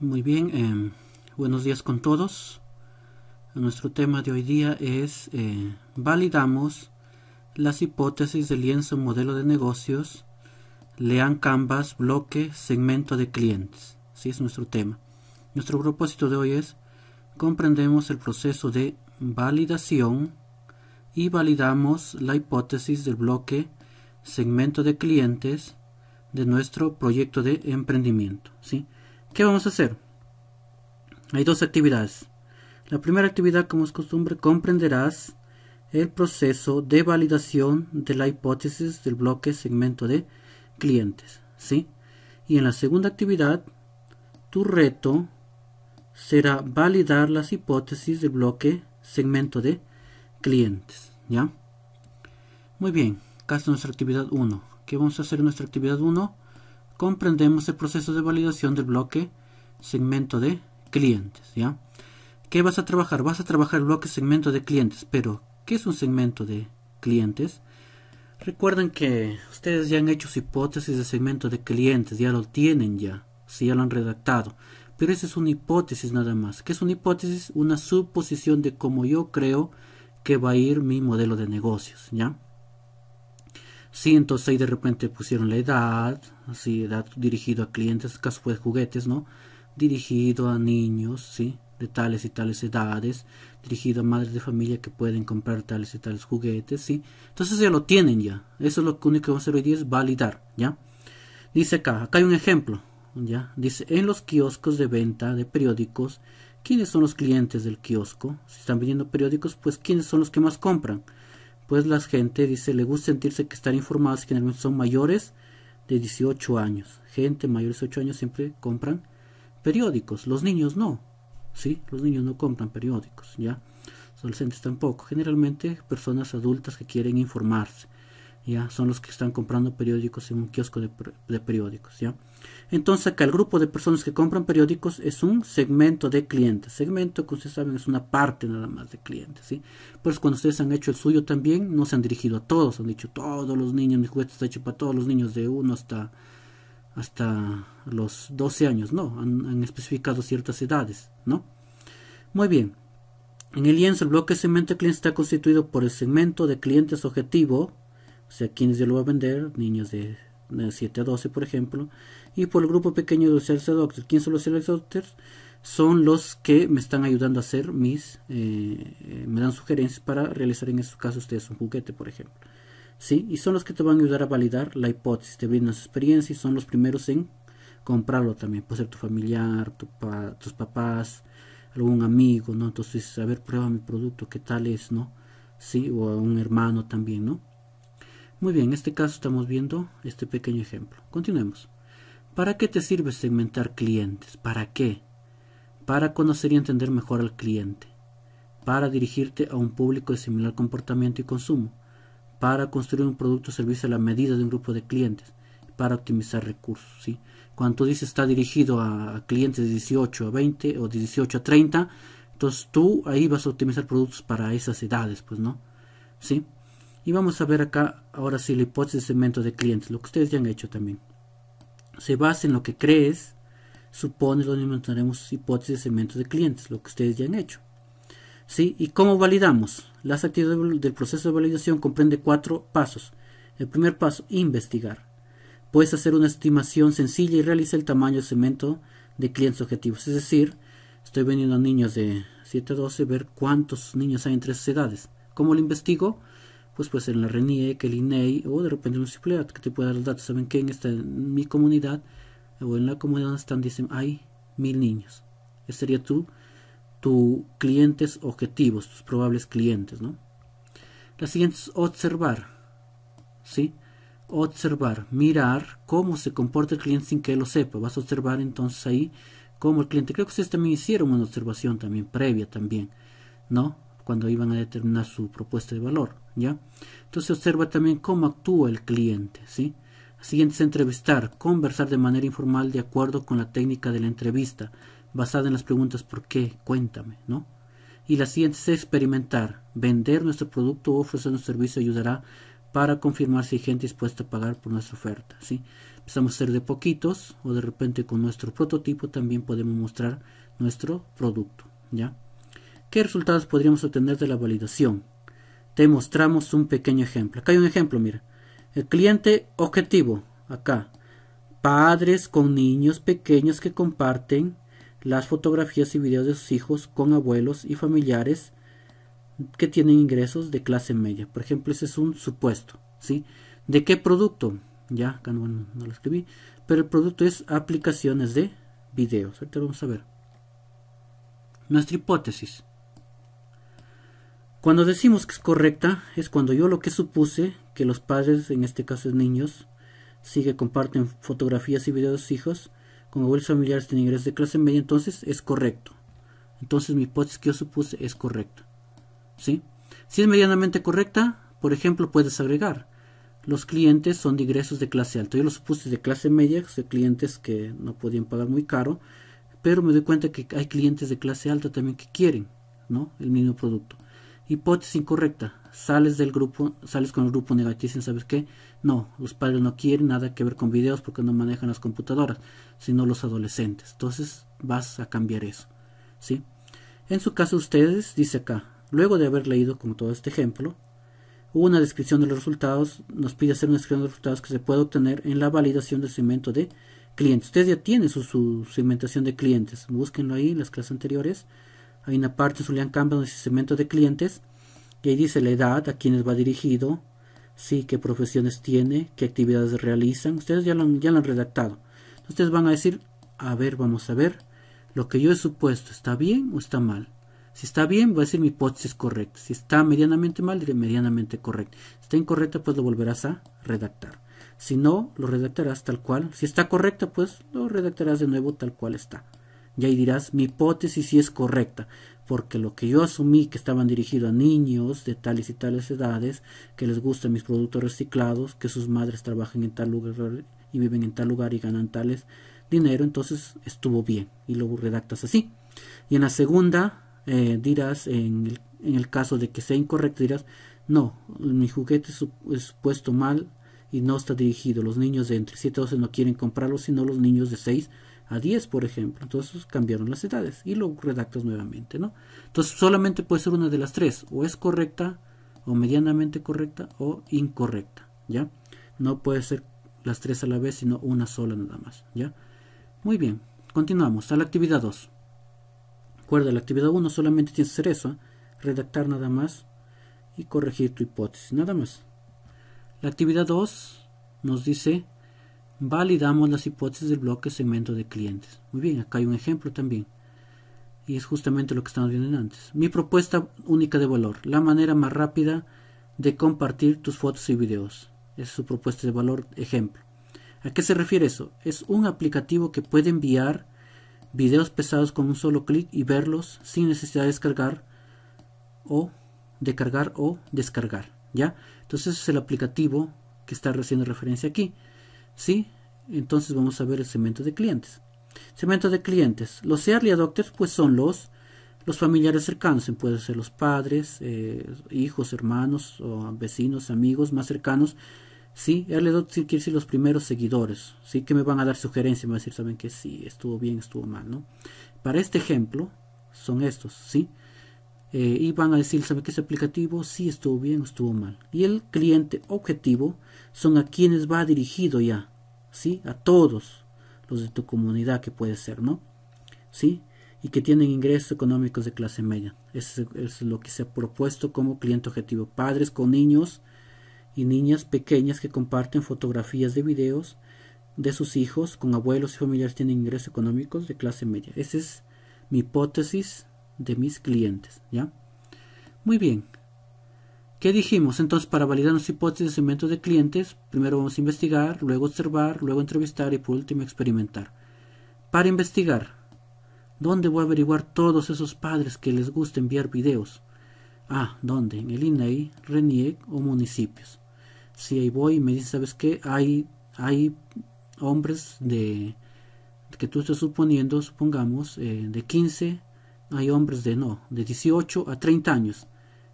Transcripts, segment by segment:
Muy bien, em, buenos días con todos. Nuestro tema de hoy día es eh, validamos las hipótesis del lienzo modelo de negocios, lean canvas, bloque, segmento de clientes. si es nuestro tema. Nuestro propósito de hoy es comprendemos el proceso de validación y validamos la hipótesis del bloque segmento de clientes de nuestro proyecto de emprendimiento. ¿sí? ¿Qué vamos a hacer? Hay dos actividades. La primera actividad, como es costumbre, comprenderás el proceso de validación de la hipótesis del bloque segmento de clientes. ¿sí? Y en la segunda actividad, tu reto será validar las hipótesis del bloque segmento de clientes. ¿ya? Muy bien, caso nuestra actividad 1. ¿Qué vamos a hacer en nuestra actividad 1? comprendemos el proceso de validación del bloque segmento de clientes. ¿ya? ¿Qué vas a trabajar? Vas a trabajar el bloque segmento de clientes, pero ¿qué es un segmento de clientes? Recuerden que ustedes ya han hecho su hipótesis de segmento de clientes, ya lo tienen ya, si ya lo han redactado. Pero esa es una hipótesis nada más. ¿Qué es una hipótesis? Una suposición de cómo yo creo que va a ir mi modelo de negocios, ¿ya? 106 entonces de repente pusieron la edad, así, edad dirigido a clientes, caso fue juguetes, ¿no? Dirigido a niños, ¿sí? De tales y tales edades, dirigido a madres de familia que pueden comprar tales y tales juguetes, ¿sí? Entonces ya lo tienen ya. Eso es lo único que vamos a hacer hoy día es validar, ¿ya? Dice acá, acá hay un ejemplo, ¿ya? Dice, en los kioscos de venta de periódicos, ¿quiénes son los clientes del kiosco? Si están vendiendo periódicos, pues ¿quiénes son los que más compran? pues la gente dice, le gusta sentirse que están informados, generalmente son mayores de 18 años. Gente mayores de 18 años siempre compran periódicos, los niños no, ¿sí? Los niños no compran periódicos, ¿ya? Los adolescentes tampoco, generalmente personas adultas que quieren informarse. Son los que están comprando periódicos en un kiosco de, periódicos, ¿ya? Entonces acá el grupo de personas que compran periódicos es un segmento de clientes. Segmento que ustedes saben es una parte nada más de clientes, ¿sí? Pues cuando ustedes han hecho el suyo también, no se han dirigido a todos, han dicho todos los niños, mi juguete está hecho para todos los niños de uno hasta, hasta los 12 años, no, han, especificado ciertas edades, ¿no? Muy bien. En el lienzo, el bloque segmento de clientes está constituido por el segmento de clientes objetivo, o sea, ¿quiénes yo lo va a vender? Niños de, 7 a 12, por ejemplo. Y por el grupo pequeño de Sales doctors ¿Quiénes son los sales Adopters? Son los que me están ayudando a hacer mis... Eh, eh, me dan sugerencias para realizar en estos casos ustedes un juguete, por ejemplo. ¿Sí? Y son los que te van a ayudar a validar la hipótesis, te brindan su experiencia y son los primeros en comprarlo también. Puede ser tu familiar, tu tus papás, algún amigo, ¿no? Entonces, a ver, prueba mi producto, qué tal es, ¿no? Sí, o un hermano también, ¿no? Muy bien, en este caso estamos viendo este pequeño ejemplo. Continuemos. ¿Para qué te sirve segmentar clientes? ¿Para qué? Para conocer y entender mejor al cliente. Para dirigirte a un público de similar comportamiento y consumo. Para construir un producto o servicio a la medida de un grupo de clientes. Para optimizar recursos. ¿sí? Cuando tú dices está dirigido a clientes de 18 a 20 o de 18 a 30, entonces tú ahí vas a optimizar productos para esas edades, pues no. ¿Sí? y vamos a ver acá ahora sí la hipótesis de segmento de clientes, lo que ustedes ya han hecho también. Se basa en lo que crees, supone lo tenemos hipótesis de segmento de clientes, lo que ustedes ya han hecho. ¿Sí? ¿Y cómo validamos? Las actividades del proceso de validación comprende cuatro pasos. El primer paso, investigar. Puedes hacer una estimación sencilla y realiza el tamaño de segmento de clientes objetivos. Es decir, estoy vendiendo a niños de 7 a 12, ver cuántos niños hay entre esas edades. ¿Cómo lo investigo? pues puede ser la que el INEI o de repente un CIPLEAT que te pueda dar los datos. Saben qué? en, en mi comunidad o en la comunidad donde están dicen hay mil niños. Ese sería tú tu clientes objetivos, tus probables clientes, ¿no? La siguiente es observar, ¿sí? Observar, mirar cómo se comporta el cliente sin que él lo sepa. Vas a observar entonces ahí cómo el cliente. Creo que ustedes también hicieron una observación también previa también, ¿no? cuando iban a determinar su propuesta de valor, ¿ya? Entonces observa también cómo actúa el cliente, ¿sí? Siguiente es entrevistar, conversar de manera informal de acuerdo con la técnica de la entrevista, basada en las preguntas ¿por qué? Cuéntame, ¿no? Y la siguiente es experimentar, vender nuestro producto o ofrecer un servicio ayudará para confirmar si hay gente dispuesta a pagar por nuestra oferta, ¿sí? Empezamos a ser de poquitos o de repente con nuestro prototipo también podemos mostrar nuestro producto, ¿ya? ¿Qué resultados podríamos obtener de la validación? Te mostramos un pequeño ejemplo. Acá hay un ejemplo, mira. El cliente objetivo, acá. Padres con niños pequeños que comparten las fotografías y videos de sus hijos con abuelos y familiares que tienen ingresos de clase media. Por ejemplo, ese es un supuesto, ¿sí? ¿De qué producto? Ya, acá no, lo escribí. Pero el producto es aplicaciones de videos. Ahorita vamos a ver. Nuestra hipótesis. Cuando decimos que es correcta es cuando yo lo que supuse que los padres, en este caso niños, sigue comparten fotografías y videos de sus hijos con abuelos familiares de ingresos de clase media, entonces es correcto. Entonces mi hipótesis que yo supuse es correcta. ¿Sí? Si es medianamente correcta, por ejemplo, puedes agregar. Los clientes son de ingresos de clase alta. Yo los supuse de clase media, son clientes que no podían pagar muy caro, pero me doy cuenta que hay clientes de clase alta también que quieren ¿no? el mismo producto. Hipótesis incorrecta. Sales del grupo, sales con el grupo negativo sin dicen, ¿sabes qué? No, los padres no quieren nada que ver con videos porque no manejan las computadoras, sino los adolescentes. Entonces vas a cambiar eso. ¿sí? En su caso, ustedes, dice acá, luego de haber leído como todo este ejemplo, una descripción de los resultados, nos pide hacer una descripción de los resultados que se puede obtener en la validación del segmento de clientes. Ustedes ya tienen su, su segmentación de clientes, búsquenlo ahí en las clases anteriores hay una parte en Lean Campbell donde dice segmento de clientes y ahí dice la edad, a quiénes va dirigido, sí, qué profesiones tiene, qué actividades realizan. Ustedes ya lo han, ya lo han redactado. Ustedes van a decir, a ver, vamos a ver, lo que yo he supuesto, ¿está bien o está mal? Si está bien, voy a decir mi hipótesis correcta. Si está medianamente mal, diré medianamente correcta. Si está incorrecta, pues lo volverás a redactar. Si no, lo redactarás tal cual. Si está correcta, pues lo redactarás de nuevo tal cual está. Y ahí dirás, mi hipótesis sí es correcta, porque lo que yo asumí que estaban dirigidos a niños de tales y tales edades, que les gustan mis productos reciclados, que sus madres trabajan en tal lugar y viven en tal lugar y ganan tales dinero, entonces estuvo bien y lo redactas así. Y en la segunda eh, dirás, en el, en el, caso de que sea incorrecto, dirás, no, mi juguete es, es puesto mal y no está dirigido. Los niños de entre 7 y 12 no quieren comprarlo, sino los niños de 6 a 10, por ejemplo. Entonces cambiaron las edades y lo redactas nuevamente, ¿no? Entonces solamente puede ser una de las tres, o es correcta, o medianamente correcta, o incorrecta, ¿ya? No puede ser las tres a la vez, sino una sola nada más, ¿ya? Muy bien, continuamos a la actividad 2. Recuerda, la actividad 1 solamente tienes que hacer eso, redactar nada más y corregir tu hipótesis, nada más. La actividad 2 nos dice validamos las hipótesis del bloque segmento de clientes. Muy bien, acá hay un ejemplo también. Y es justamente lo que estamos viendo antes. Mi propuesta única de valor. La manera más rápida de compartir tus fotos y videos. Es su propuesta de valor ejemplo. ¿A qué se refiere eso? Es un aplicativo que puede enviar videos pesados con un solo clic y verlos sin necesidad de descargar o descargar o descargar. ¿Ya? Entonces es el aplicativo que está haciendo referencia aquí. ¿Sí? Entonces vamos a ver el segmento de clientes. Segmento de clientes. Los early adopters pues son los, los familiares cercanos. Pueden ser los padres, eh, hijos, hermanos, o vecinos, amigos más cercanos. ¿Sí? Early adopters quiere decir los primeros seguidores. ¿Sí? Que me van a dar sugerencias. Me van a decir, saben que sí, estuvo bien, estuvo mal, ¿no? Para este ejemplo son estos, ¿sí? sí y eh, van a decir, ¿sabe qué ese aplicativo? Sí estuvo bien o estuvo mal. Y el cliente objetivo son a quienes va dirigido ya, ¿sí? A todos los de tu comunidad que puede ser, ¿no? ¿Sí? Y que tienen ingresos económicos de clase media. Eso es lo que se ha propuesto como cliente objetivo. Padres con niños y niñas pequeñas que comparten fotografías de videos de sus hijos con abuelos y familiares tienen ingresos económicos de clase media. Esa es mi hipótesis de mis clientes, ¿ya? Muy bien. ¿Qué dijimos? Entonces, para validar nuestra hipótesis de segmento de clientes, primero vamos a investigar, luego observar, luego entrevistar y por último experimentar. Para investigar, ¿dónde voy a averiguar todos esos padres que les gusta enviar videos? Ah, ¿dónde? En el INEI, e RENIEC o municipios. Si ahí voy y me dice, ¿sabes qué? Hay, hay hombres de que tú estás suponiendo, supongamos, eh, de 15 hay hombres de no, de 18 a 30 años.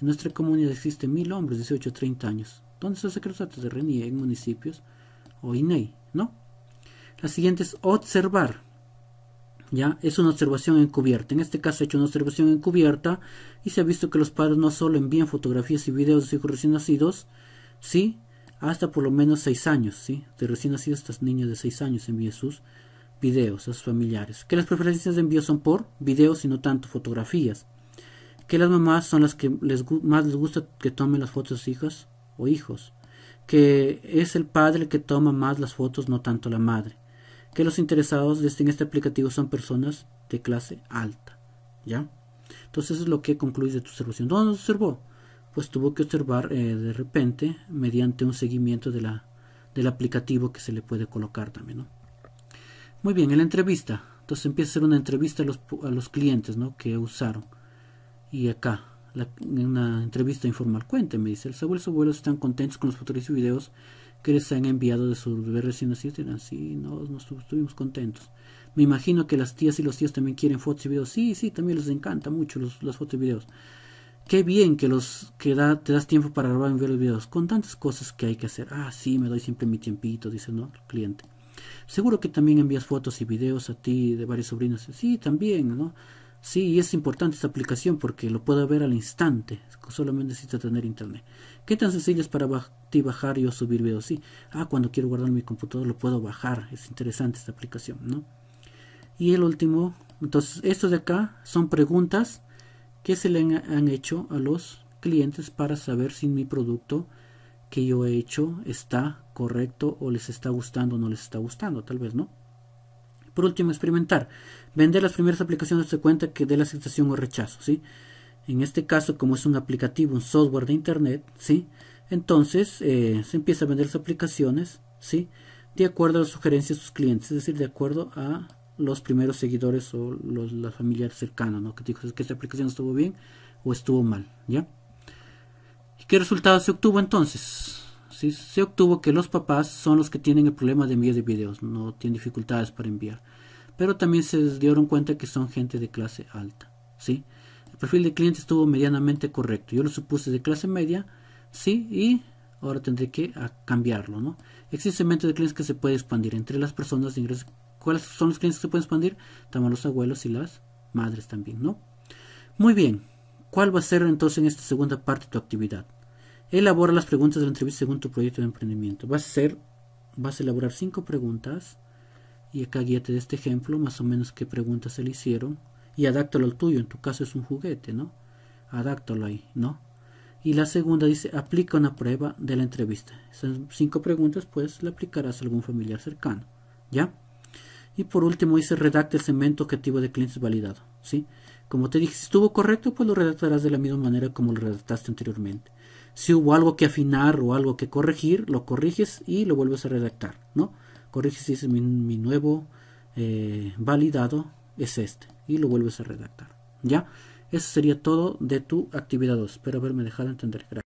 En nuestra comunidad existen mil hombres de 18 a 30 años. ¿Dónde se que los datos de RENIE? En municipios o INEI, ¿no? La siguiente es observar. ¿Ya? Es una observación encubierta. En este caso he hecho una observación encubierta y se ha visto que los padres no solo envían fotografías y videos de sus hijos recién nacidos, sí, hasta por lo menos 6 años, sí, de recién nacidos estas niñas de 6 años envían sus videos a sus familiares, que las preferencias de envío son por videos y no tanto fotografías, que las mamás son las que les, más les gusta que tomen las fotos a sus hijas o hijos, que es el padre el que toma más las fotos, no tanto la madre, que los interesados este, en este aplicativo son personas de clase alta, ¿ya? Entonces es lo que concluye de tu observación. ¿Dónde observó? Pues tuvo que observar eh, de repente mediante un seguimiento de la, del aplicativo que se le puede colocar también, ¿no? Muy bien, en la entrevista. Entonces empieza a hacer una entrevista a los, a los clientes ¿no? que usaron. Y acá, la, una entrevista informal. Cuénteme, dice, los abuelos abuelos están contentos con los fotos y videos que les han enviado de sus bebés recién nacidos. Ah, sí, nos, nos estuvimos contentos. Me imagino que las tías y los tíos también quieren fotos y videos. Sí, sí, también les encanta mucho los, las fotos y videos. Qué bien que los que da, te das tiempo para grabar y ver los videos. Con tantas cosas que hay que hacer. Ah, sí, me doy siempre mi tiempito, dice ¿no? el cliente. Seguro que también envías fotos y videos a ti de varios sobrinos. Sí, también, ¿no? Sí, es importante esta aplicación porque lo puedo ver al instante. Solamente necesito tener internet. ¿Qué tan sencillo es para ti bajar y subir videos? Sí. Ah, cuando quiero guardar mi computador lo puedo bajar. Es interesante esta aplicación, ¿no? Y el último. Entonces, estos de acá son preguntas que se le han hecho a los clientes para saber si mi producto que yo he hecho está correcto o les está gustando o no les está gustando, tal vez, ¿no? Por último, experimentar. Vender las primeras aplicaciones de cuenta que dé la aceptación o rechazo, ¿sí? En este caso, como es un aplicativo, un software de internet, ¿sí? Entonces, eh, se empieza a vender las aplicaciones, ¿sí? De acuerdo a las sugerencias de sus clientes, es decir, de acuerdo a los primeros seguidores o la familia cercana, ¿no? Que dijo, que esta aplicación estuvo bien o estuvo mal, ¿ya? ¿Qué resultado se obtuvo entonces? ¿Sí? Se obtuvo que los papás son los que tienen el problema de envío de videos, no tienen dificultades para enviar. Pero también se dieron cuenta que son gente de clase alta. ¿sí? El perfil de cliente estuvo medianamente correcto. Yo lo supuse de clase media, sí, y ahora tendré que ah, cambiarlo. ¿no? Existe mente de clientes que se puede expandir entre las personas de ingresos. ¿Cuáles son los clientes que se pueden expandir? También los abuelos y las madres también, ¿no? Muy bien. ¿Cuál va a ser entonces en esta segunda parte de tu actividad? Elabora las preguntas de la entrevista según tu proyecto de emprendimiento. Vas a vas a elaborar cinco preguntas y acá guíate de este ejemplo, más o menos qué preguntas se le hicieron y adáctalo al tuyo. En tu caso es un juguete, ¿no? Adáctalo ahí, ¿no? Y la segunda dice, aplica una prueba de la entrevista. Esas cinco preguntas, pues, la aplicarás a algún familiar cercano, ¿ya? Y por último dice, redacta el segmento objetivo de clientes validado, ¿sí? Como te dije, si estuvo correcto, pues lo redactarás de la misma manera como lo redactaste anteriormente. Si hubo algo que afinar o algo que corregir, lo corriges y lo vuelves a redactar, ¿no? Corriges y dices mi, nuevo eh, validado es este y lo vuelves a redactar, ¿ya? Eso sería todo de tu actividad 2. Espero haberme dejado entender. Gracias.